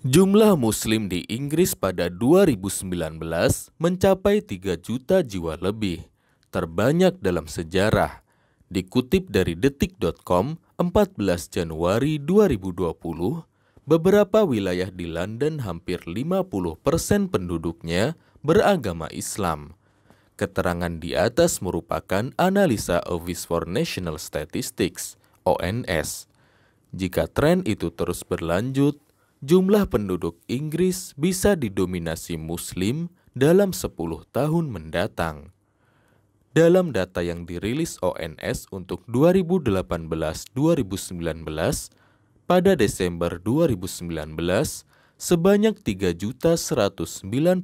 Jumlah muslim di Inggris pada 2019 mencapai 3 juta jiwa lebih, terbanyak dalam sejarah. Dikutip dari detik.com 14 Januari 2020, beberapa wilayah di London hampir 50% penduduknya beragama Islam. Keterangan di atas merupakan analisa Office for National Statistics, ONS. Jika tren itu terus berlanjut, jumlah penduduk Inggris bisa didominasi Muslim dalam 10 tahun mendatang. Dalam data yang dirilis ONS untuk 2018-2019, pada Desember 2019, sebanyak 3.194.791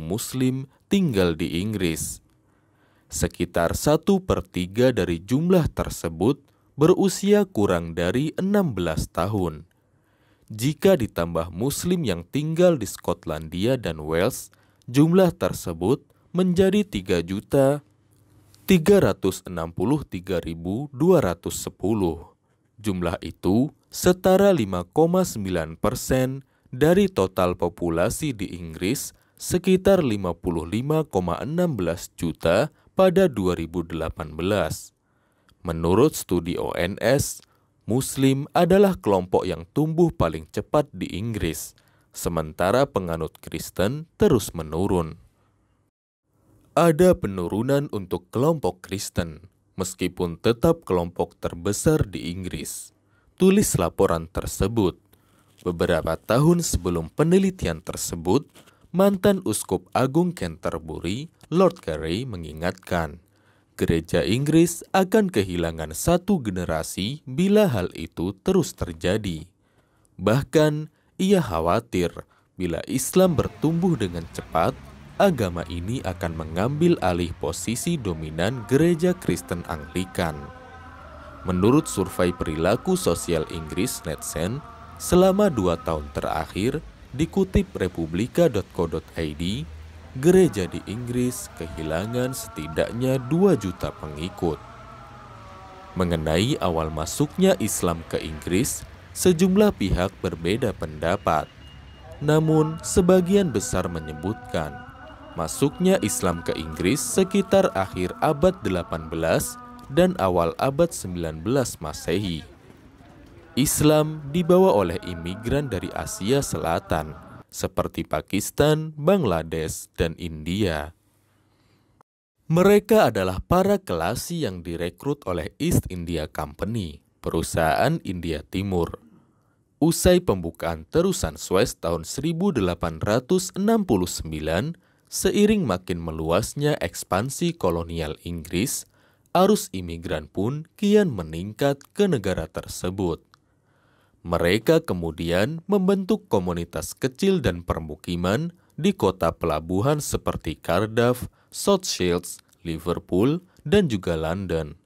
muslim tinggal di Inggris. Sekitar 1 per 3 dari jumlah tersebut berusia kurang dari 16 tahun. Jika ditambah Muslim yang tinggal di Skotlandia dan Wales, jumlah tersebut menjadi 3 juta 363.210. Jumlah itu setara 5,9 persen dari total populasi di Inggris sekitar 55,16 juta pada 2018. Menurut studi ONS, Muslim adalah kelompok yang tumbuh paling cepat di Inggris, sementara penganut Kristen terus menurun. Ada penurunan untuk kelompok Kristen, meskipun tetap kelompok terbesar di Inggris. Tulis laporan tersebut. Beberapa tahun sebelum penelitian tersebut, mantan Uskup Agung Canterbury, Lord Carey mengingatkan, gereja Inggris akan kehilangan satu generasi bila hal itu terus terjadi. Bahkan, ia khawatir bila Islam bertumbuh dengan cepat, agama ini akan mengambil alih posisi dominan gereja Kristen Anglikan. Menurut survei perilaku sosial Inggris Netsen, selama dua tahun terakhir, dikutip republika.co.id, gereja di Inggris kehilangan setidaknya 2 juta pengikut. Mengenai awal masuknya Islam ke Inggris, sejumlah pihak berbeda pendapat. Namun, sebagian besar menyebutkan masuknya Islam ke Inggris sekitar akhir abad 18 dan awal abad 19 Masehi. Islam dibawa oleh imigran dari Asia Selatan seperti Pakistan, Bangladesh, dan India. Mereka adalah para kelasi yang direkrut oleh East India Company, perusahaan India Timur. Usai pembukaan terusan Suez tahun 1869, seiring makin meluasnya ekspansi kolonial Inggris, arus imigran pun kian meningkat ke negara tersebut. Mereka kemudian membentuk komunitas kecil dan permukiman di kota pelabuhan seperti Cardiff, South Shields, Liverpool, dan juga London.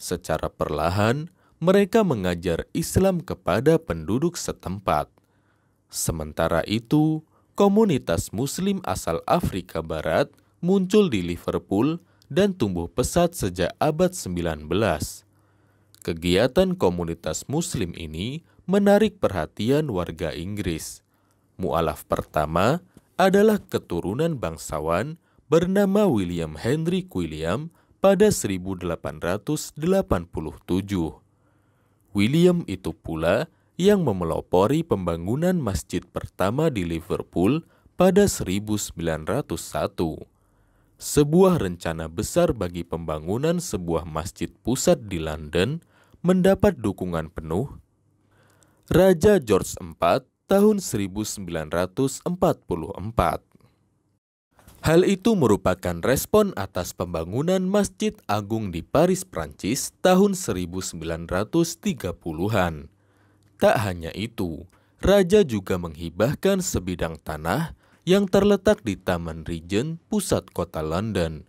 Secara perlahan, mereka mengajar Islam kepada penduduk setempat. Sementara itu, komunitas Muslim asal Afrika Barat muncul di Liverpool dan tumbuh pesat sejak abad 19. Kegiatan komunitas Muslim ini menarik perhatian warga Inggris. Mualaf pertama adalah keturunan bangsawan bernama William Henry William pada 1887. William itu pula yang memelopori pembangunan masjid pertama di Liverpool pada 1901. Sebuah rencana besar bagi pembangunan sebuah masjid pusat di London mendapat dukungan penuh Raja George IV tahun 1944. Hal itu merupakan respon atas pembangunan Masjid Agung di Paris, Prancis tahun 1930-an. Tak hanya itu, Raja juga menghibahkan sebidang tanah yang terletak di Taman Regent, pusat kota London,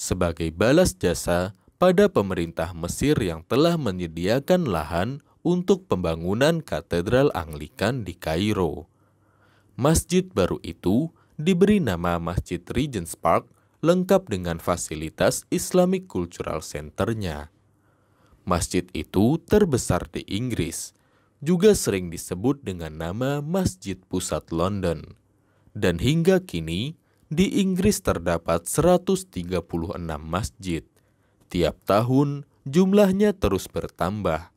sebagai balas jasa pada pemerintah Mesir yang telah menyediakan lahan untuk pembangunan Katedral Anglikan di Kairo. Masjid baru itu diberi nama Masjid Regent's Park lengkap dengan fasilitas Islamic Cultural Center-nya. Masjid itu terbesar di Inggris, juga sering disebut dengan nama Masjid Pusat London. Dan hingga kini, di Inggris terdapat 136 masjid. Tiap tahun, jumlahnya terus bertambah.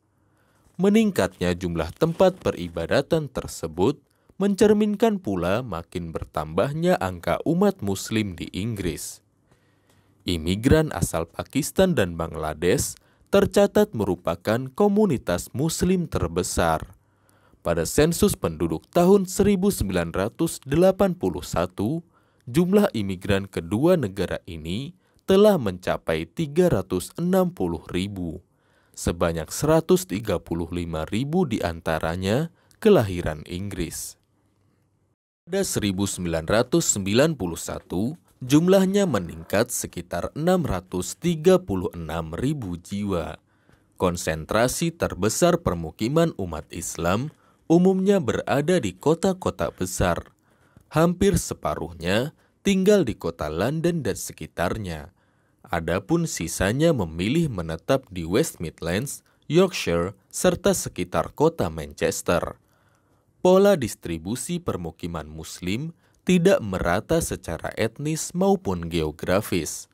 Meningkatnya jumlah tempat peribadatan tersebut mencerminkan pula makin bertambahnya angka umat muslim di Inggris. Imigran asal Pakistan dan Bangladesh tercatat merupakan komunitas muslim terbesar. Pada sensus penduduk tahun 1981, jumlah imigran kedua negara ini telah mencapai 360 ribu sebanyak 135 ribu diantaranya kelahiran Inggris. Pada 1991, jumlahnya meningkat sekitar 636 ribu jiwa. Konsentrasi terbesar permukiman umat Islam umumnya berada di kota-kota besar. Hampir separuhnya tinggal di kota London dan sekitarnya, Adapun sisanya memilih menetap di West Midlands, Yorkshire, serta sekitar kota Manchester. Pola distribusi permukiman Muslim tidak merata secara etnis maupun geografis.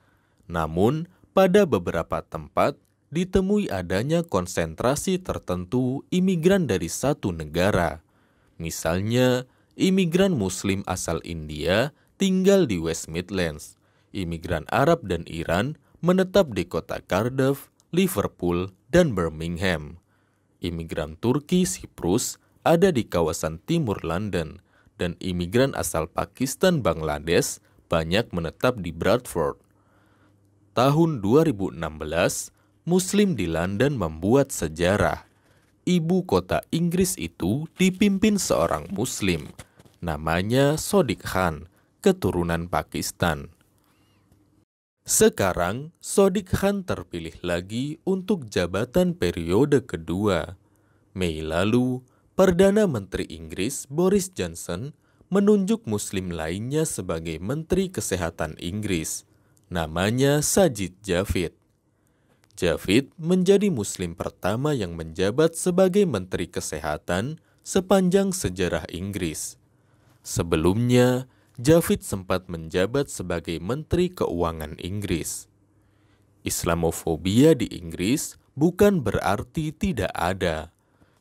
Namun, pada beberapa tempat ditemui adanya konsentrasi tertentu imigran dari satu negara. Misalnya, imigran Muslim asal India tinggal di West Midlands, imigran Arab dan Iran menetap di kota Cardiff, Liverpool, dan Birmingham. Imigran Turki Siprus ada di kawasan timur London, dan imigran asal Pakistan Bangladesh banyak menetap di Bradford. Tahun 2016, Muslim di London membuat sejarah. Ibu kota Inggris itu dipimpin seorang Muslim, namanya Sodik Khan, keturunan Pakistan. Sekarang, Sodik Han terpilih lagi untuk jabatan periode kedua. Mei lalu, Perdana Menteri Inggris Boris Johnson menunjuk Muslim lainnya sebagai Menteri Kesehatan Inggris. Namanya Sajid Javid. Javid menjadi Muslim pertama yang menjabat sebagai Menteri Kesehatan sepanjang sejarah Inggris. Sebelumnya, Javid sempat menjabat sebagai Menteri Keuangan Inggris. Islamofobia di Inggris bukan berarti tidak ada.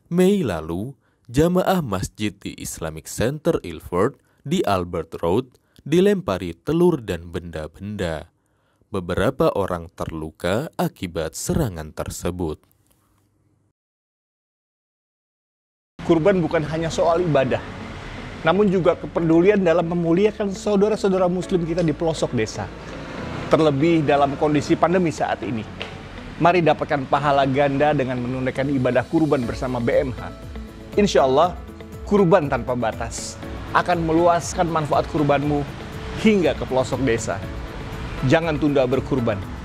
Mei lalu, jamaah masjid di Islamic Center Ilford di Albert Road dilempari telur dan benda-benda. Beberapa orang terluka akibat serangan tersebut. Kurban bukan hanya soal ibadah, namun juga kepedulian dalam memuliakan saudara-saudara muslim kita di pelosok desa. Terlebih dalam kondisi pandemi saat ini. Mari dapatkan pahala ganda dengan menunaikan ibadah kurban bersama BMH. Insya Allah, kurban tanpa batas akan meluaskan manfaat kurbanmu hingga ke pelosok desa. Jangan tunda berkurban.